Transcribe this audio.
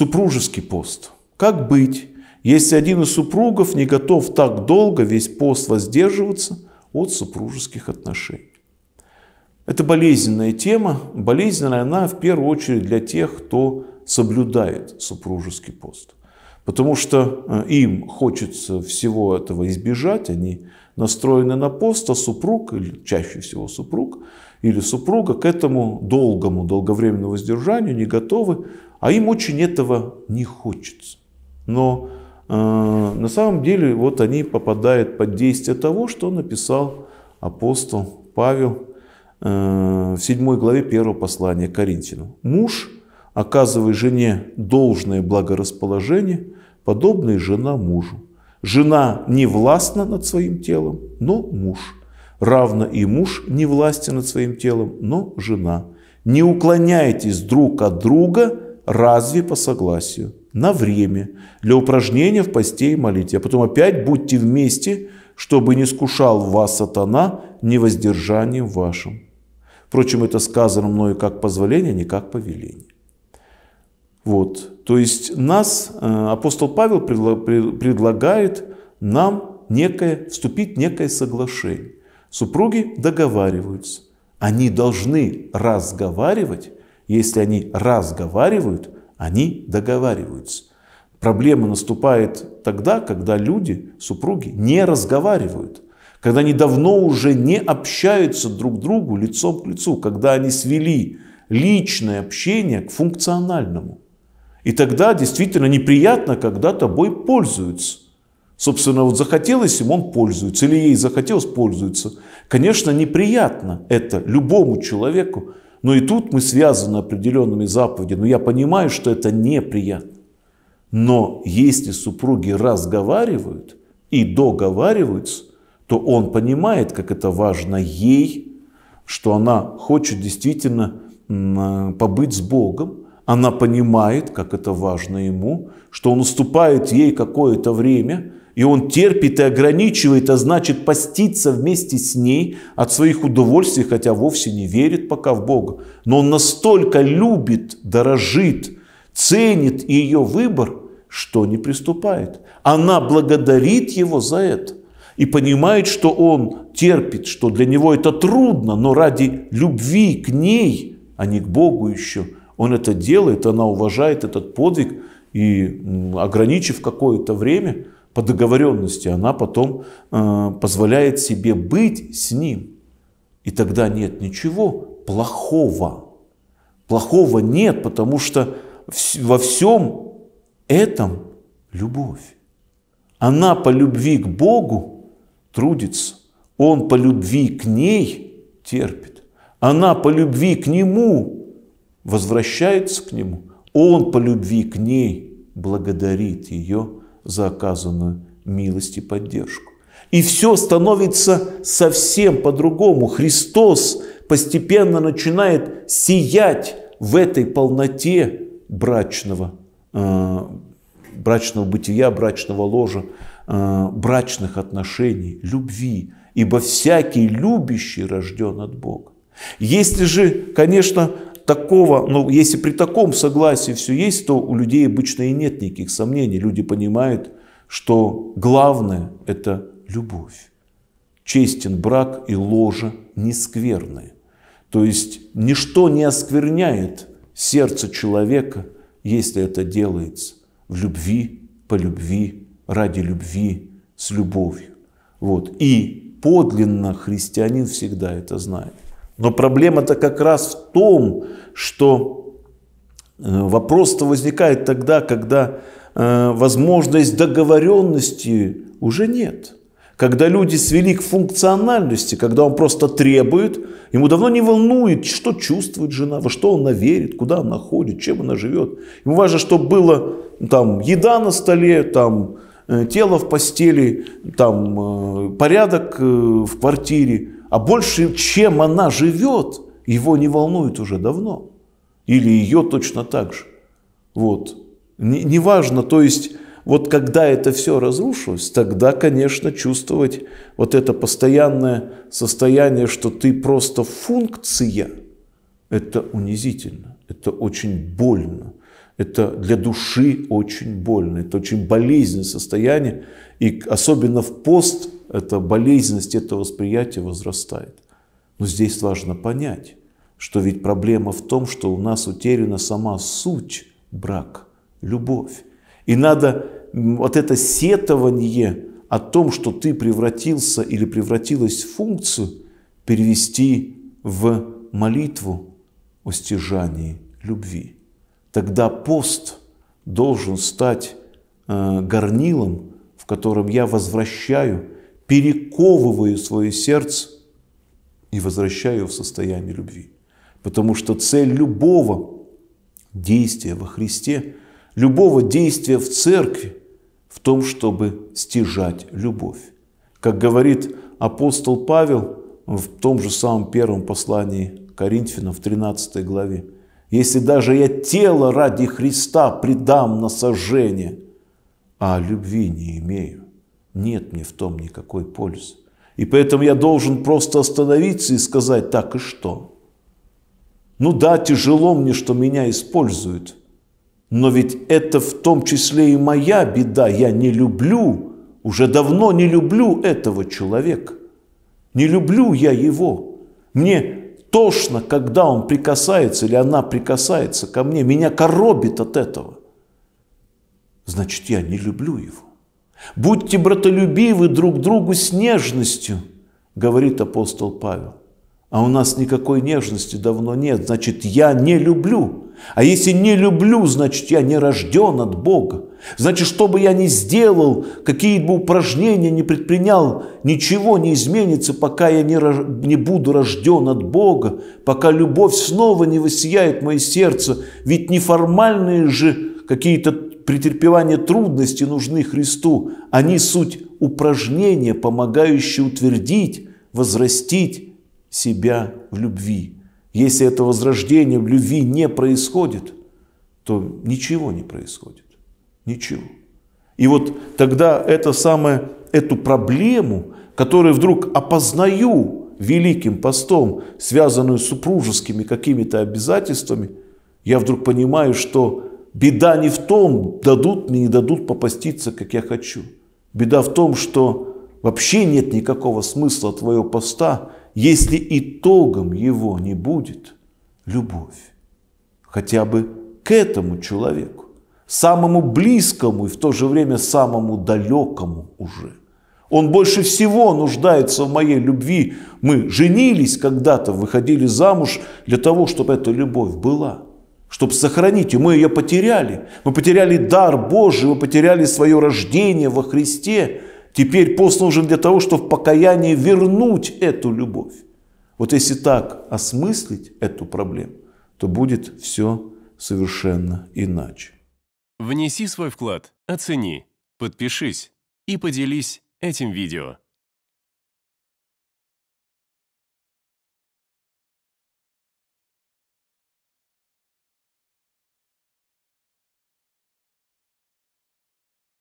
Супружеский пост. Как быть, если один из супругов не готов так долго весь пост воздерживаться от супружеских отношений? Это болезненная тема. Болезненная она в первую очередь для тех, кто соблюдает супружеский пост. Потому что э, им хочется всего этого избежать, они настроены на пост, а супруг, или чаще всего супруг, или супруга к этому долгому, долговременному воздержанию не готовы, а им очень этого не хочется. Но э, на самом деле вот они попадают под действие того, что написал апостол Павел э, в 7 главе 1 послания Коринфянам. «Муж, оказывая жене должное благорасположение, подобное жена мужу. Жена не властна над своим телом, но муж. Равно и муж не властен над своим телом, но жена. Не уклоняйтесь друг от друга, разве по согласию, на время, для упражнения в посте и молитве. А потом опять будьте вместе, чтобы не скушал вас сатана невоздержанием вашим. Впрочем, это сказано мною как позволение, не как повеление. Вот. То есть нас, э, апостол Павел предлагает нам некое, вступить в некое соглашение. Супруги договариваются. Они должны разговаривать если они разговаривают, они договариваются. Проблема наступает тогда, когда люди, супруги, не разговаривают, когда они давно уже не общаются друг другу лицом к лицу, когда они свели личное общение к функциональному. И тогда действительно неприятно, когда тобой пользуются. Собственно, вот захотелось им, он пользуется, или ей захотелось, пользуется. Конечно, неприятно это любому человеку, но и тут мы связаны определенными заповедями. Я понимаю, что это неприятно. Но если супруги разговаривают и договариваются, то он понимает, как это важно ей, что она хочет действительно э, побыть с Богом, она понимает, как это важно ему, что он уступает ей какое-то время – и он терпит и ограничивает, а значит постится вместе с ней от своих удовольствий, хотя вовсе не верит пока в Бога. Но он настолько любит, дорожит, ценит ее выбор, что не приступает. Она благодарит его за это и понимает, что он терпит, что для него это трудно, но ради любви к ней, а не к Богу еще, он это делает, она уважает этот подвиг, и ограничив какое-то время – по договоренности она потом э, позволяет себе быть с ним. И тогда нет ничего плохого. Плохого нет, потому что во всем этом любовь. Она по любви к Богу трудится, он по любви к ней терпит, она по любви к нему возвращается к нему, он по любви к ней благодарит ее за оказанную милость и поддержку. И все становится совсем по-другому. Христос постепенно начинает сиять в этой полноте брачного, э, брачного бытия, брачного ложа, э, брачных отношений, любви. Ибо всякий любящий рожден от Бога. Если же, конечно, такого, ну, если при таком согласии все есть, то у людей обычно и нет никаких сомнений. Люди понимают, что главное – это любовь. Честен брак и ложа не То есть ничто не оскверняет сердце человека, если это делается в любви, по любви, ради любви, с любовью. Вот. И подлинно христианин всегда это знает. Но проблема-то как раз в том, что э, вопрос-то возникает тогда, когда э, возможность договоренности уже нет. Когда люди свели к функциональности, когда он просто требует, ему давно не волнует, что чувствует жена, во что она верит, куда она ходит, чем она живет. Ему важно, чтобы было ну, там еда на столе, там э, тело в постели, там порядок в квартире а больше, чем она живет, его не волнует уже давно. Или ее точно так же. Вот. Неважно, то есть вот когда это все разрушилось, тогда, конечно, чувствовать вот это постоянное состояние, что ты просто функция, это унизительно, это очень больно, это для души очень больно, это очень болезненное состояние, и особенно в пост эта болезненность этого восприятия возрастает. Но здесь важно понять, что ведь проблема в том, что у нас утеряна сама суть брак, любовь. И надо вот это сетование о том, что ты превратился или превратилась в функцию, перевести в молитву о стяжании любви. Тогда пост должен стать э, горнилом, в котором я возвращаю перековываю свое сердце и возвращаю в состояние любви. Потому что цель любого действия во Христе, любого действия в церкви в том, чтобы стяжать любовь. Как говорит апостол Павел в том же самом первом послании Коринфянам в 13 главе, «Если даже я тело ради Христа предам на сожжение, а любви не имею, нет мне в том никакой пользы. И поэтому я должен просто остановиться и сказать, так и что? Ну да, тяжело мне, что меня используют. Но ведь это в том числе и моя беда. Я не люблю, уже давно не люблю этого человека. Не люблю я его. Мне тошно, когда он прикасается или она прикасается ко мне. Меня коробит от этого. Значит, я не люблю его. Будьте братолюбивы друг другу с нежностью, говорит апостол Павел. А у нас никакой нежности давно нет, значит, я не люблю. А если не люблю, значит, я не рожден от Бога. Значит, что бы я ни сделал, какие бы упражнения не предпринял, ничего не изменится, пока я не, рож... не буду рожден от Бога, пока любовь снова не высияет мое сердце. Ведь неформальные же какие-то претерпевание трудностей нужны Христу. Они суть упражнения, помогающие утвердить, возрастить себя в любви. Если это возрождение в любви не происходит, то ничего не происходит. Ничего. И вот тогда это самое, эту проблему, которую вдруг опознаю великим постом, связанную с супружескими какими-то обязательствами, я вдруг понимаю, что Беда не в том, дадут мне, не дадут попаститься, как я хочу. Беда в том, что вообще нет никакого смысла твоего поста, если итогом его не будет любовь. Хотя бы к этому человеку, самому близкому и в то же время самому далекому уже. Он больше всего нуждается в моей любви. Мы женились когда-то, выходили замуж для того, чтобы эта любовь была – чтобы сохранить, и мы ее потеряли. Мы потеряли дар Божий, мы потеряли свое рождение во Христе. Теперь пост нужен для того, чтобы в покаянии вернуть эту любовь. Вот если так осмыслить эту проблему, то будет все совершенно иначе. Внеси свой вклад, оцени, подпишись и поделись этим видео.